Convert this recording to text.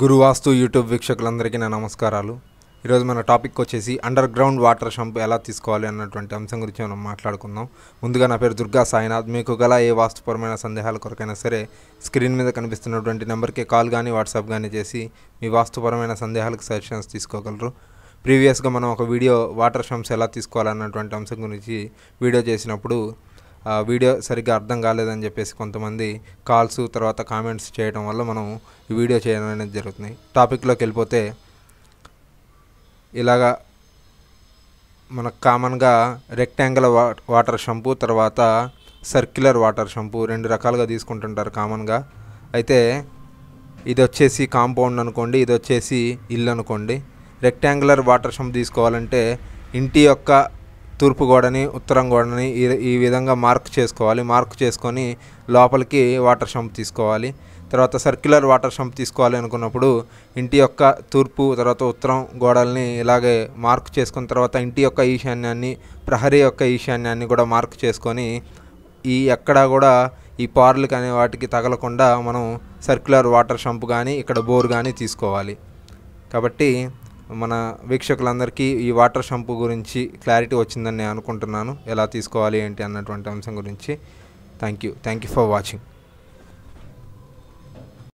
గురువాస్తు YouTube వీక్షకులందరికీ నా నమస్కారాలు ఈరోజు మన టాపిక్ వచ్చేసి అండర్ గ్రౌండ్ వాటర్ షంప్ ఎలా తీసుకోవాలి అన్నటువంటి అంశం గురించి మనం మాట్లాడుకుందాం ముందుగా నా పేరు దుర్గా సాయినాథ్ మీకు గల ఏ వాస్తుపరమైన సందేహాల కొరకైనా సరే స్క్రీన్ మీద కనిపిస్తున్నటువంటి నెంబర్కి కాల్ కానీ వాట్సాప్ కానీ చేసి మీ వాస్తుపరమైన సందేహాలకు సజెషన్స్ తీసుకోగలరు ప్రీవియస్గా మనం ఒక వీడియో వాటర్ షంప్స్ ఎలా తీసుకోవాలన్నటువంటి అంశం గురించి వీడియో చేసినప్పుడు వీడియో సరిగ్గా అర్థం కాలేదని చెప్పేసి కొంతమంది కాల్స్ తర్వాత కామెంట్స్ చేయడం వల్ల మనం ఈ వీడియో చేయడం అనేది జరుగుతుంది టాపిక్లోకి వెళ్ళిపోతే ఇలాగా మనకు కామన్గా రెక్టాంగిల్ వాటర్ షంపూ తర్వాత సర్క్యులర్ వాటర్ షంపూ రెండు రకాలుగా తీసుకుంటుంటారు కామన్గా అయితే ఇది వచ్చేసి కాంపౌండ్ అనుకోండి ఇది వచ్చేసి ఇల్లు అనుకోండి రెక్టాంగులర్ వాటర్ షంప్ తీసుకోవాలంటే ఇంటి యొక్క తూర్పు గోడని ఉత్తరం గోడని ఈ విధంగా మార్క్ చేసుకోవాలి మార్క్ చేసుకొని లోపలికి వాటర్ షంప్ తీసుకోవాలి తర్వాత సర్క్యులర్ వాటర్ షంప్ తీసుకోవాలి అనుకున్నప్పుడు ఇంటి యొక్క తూర్పు తర్వాత ఉత్తరం గోడల్ని ఇలాగే మార్క్ చేసుకున్న తర్వాత ఇంటి యొక్క ఈశాన్యాన్ని ప్రహరీ యొక్క ఈశాన్యాన్ని కూడా మార్క్ చేసుకొని ఈ ఎక్కడా కూడా ఈ పార్లు కానీ వాటికి తగలకుండా మనం సర్క్యులర్ వాటర్ షంప్ కానీ ఇక్కడ బోర్ కానీ తీసుకోవాలి కాబట్టి మన వీక్షకులందరికీ ఈ వాటర్ షాంపూ గురించి క్లారిటీ వచ్చిందని నేను అనుకుంటున్నాను ఎలా తీసుకోవాలి ఏంటి అన్నటువంటి అంశం గురించి thank you thank you for watching